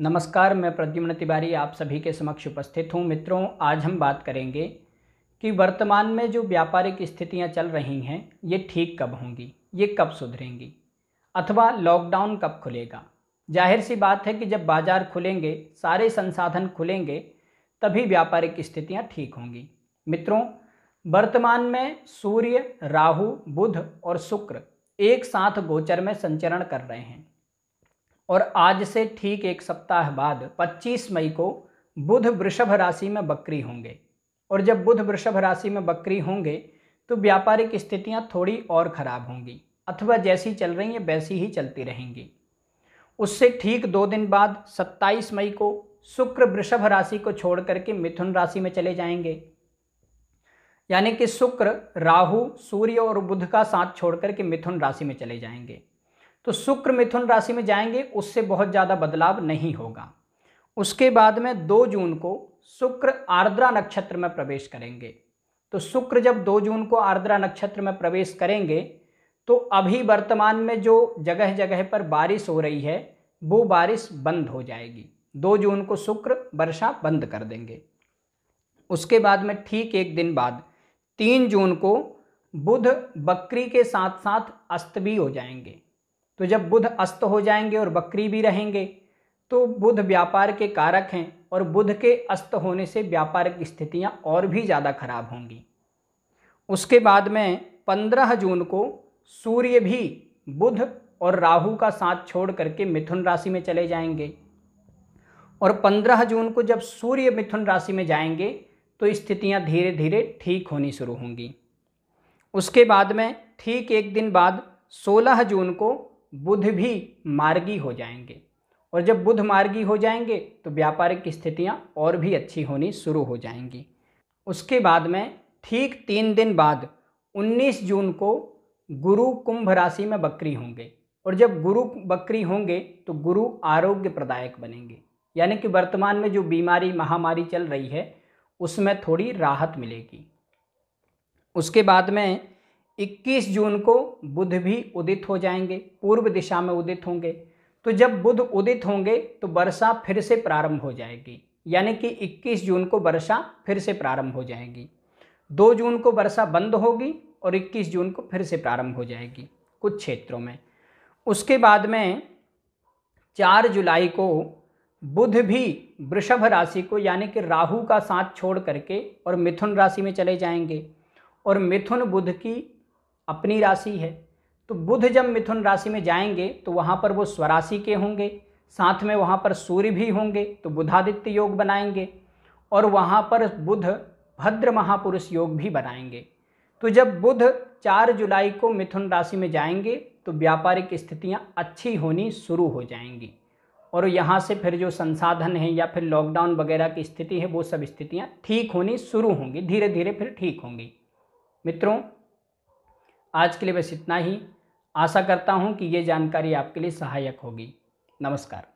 नमस्कार मैं प्रद्युम्न तिवारी आप सभी के समक्ष उपस्थित हूँ मित्रों आज हम बात करेंगे कि वर्तमान में जो व्यापारिक स्थितियाँ चल रही हैं ये ठीक कब होंगी ये कब सुधरेंगी अथवा लॉकडाउन कब खुलेगा जाहिर सी बात है कि जब बाज़ार खुलेंगे सारे संसाधन खुलेंगे तभी व्यापारिक स्थितियाँ ठीक होंगी मित्रों वर्तमान में सूर्य राहु बुध और शुक्र एक साथ गोचर में संचरण कर रहे हैं और आज से ठीक एक सप्ताह बाद 25 मई को बुध वृषभ राशि में बकरी होंगे और जब बुध वृषभ राशि में बकरी होंगे तो व्यापारिक स्थितियां थोड़ी और ख़राब होंगी अथवा जैसी चल रही हैं वैसी ही चलती रहेंगी उससे ठीक दो दिन बाद 27 मई को शुक्र वृषभ राशि को छोड़ करके मिथुन राशि में चले जाएंगे यानी कि शुक्र राहु सूर्य और बुध का साथ छोड़ करके मिथुन राशि में चले जाएंगे तो शुक्र मिथुन राशि में जाएंगे उससे बहुत ज़्यादा बदलाव नहीं होगा उसके बाद में दो जून को शुक्र आर्द्रा नक्षत्र में प्रवेश करेंगे तो शुक्र जब दो जून को आर्द्रा नक्षत्र में प्रवेश करेंगे तो अभी वर्तमान में जो जगह जगह पर बारिश हो रही है वो बारिश बंद हो जाएगी दो जून को शुक्र वर्षा बंद कर देंगे उसके बाद में ठीक एक दिन बाद तीन जून को बुध बकरी के साथ साथ अस्त भी हो जाएंगे तो जब बुध अस्त हो जाएंगे और बकरी भी रहेंगे तो बुध व्यापार के कारक हैं और बुध के अस्त होने से व्यापारिक स्थितियां और भी ज़्यादा खराब होंगी उसके बाद में पंद्रह जून को सूर्य भी बुध और राहु का साथ छोड़ करके मिथुन राशि में चले जाएंगे और पंद्रह जून को जब सूर्य मिथुन राशि में जाएंगे तो स्थितियां धीरे धीरे ठीक होनी शुरू होंगी उसके बाद में ठीक एक दिन बाद सोलह जून को बुध भी मार्गी हो जाएंगे और जब बुध मार्गी हो जाएंगे तो व्यापारिक स्थितियाँ और भी अच्छी होनी शुरू हो जाएंगी उसके बाद में ठीक तीन दिन बाद 19 जून को गुरु कुंभ राशि में बकरी होंगे और जब गुरु बकरी होंगे तो गुरु आरोग्य प्रदायक बनेंगे यानी कि वर्तमान में जो बीमारी महामारी चल रही है उसमें थोड़ी राहत मिलेगी उसके बाद में 21 जून को बुध भी उदित हो जाएंगे पूर्व दिशा में उदित होंगे तो जब बुध उदित होंगे तो वर्षा फिर से प्रारंभ हो जाएगी यानी कि 21 जून को वर्षा फिर से प्रारंभ हो जाएगी 2 जून को वर्षा बंद होगी और 21 जून को फिर से प्रारंभ हो जाएगी कुछ क्षेत्रों में उसके बाद में 4 जुलाई को बुध भी वृषभ राशि को यानी कि राहु का साथ छोड़ करके और मिथुन राशि में चले जाएंगे और मिथुन बुध की अपनी राशि है तो बुध जब मिथुन राशि में जाएंगे तो वहाँ पर वो स्वराशि के होंगे साथ में वहाँ पर सूर्य भी होंगे तो बुधादित्य योग बनाएंगे और वहाँ पर बुध भद्र महापुरुष योग भी बनाएंगे तो जब बुध चार जुलाई को मिथुन राशि में जाएंगे तो व्यापारिक स्थितियाँ अच्छी होनी शुरू हो जाएंगी और यहाँ से फिर जो संसाधन है या फिर लॉकडाउन वगैरह की स्थिति है वो सब स्थितियाँ ठीक होनी शुरू होंगी धीरे धीरे फिर ठीक होंगी मित्रों आज के लिए बस इतना ही आशा करता हूँ कि ये जानकारी आपके लिए सहायक होगी नमस्कार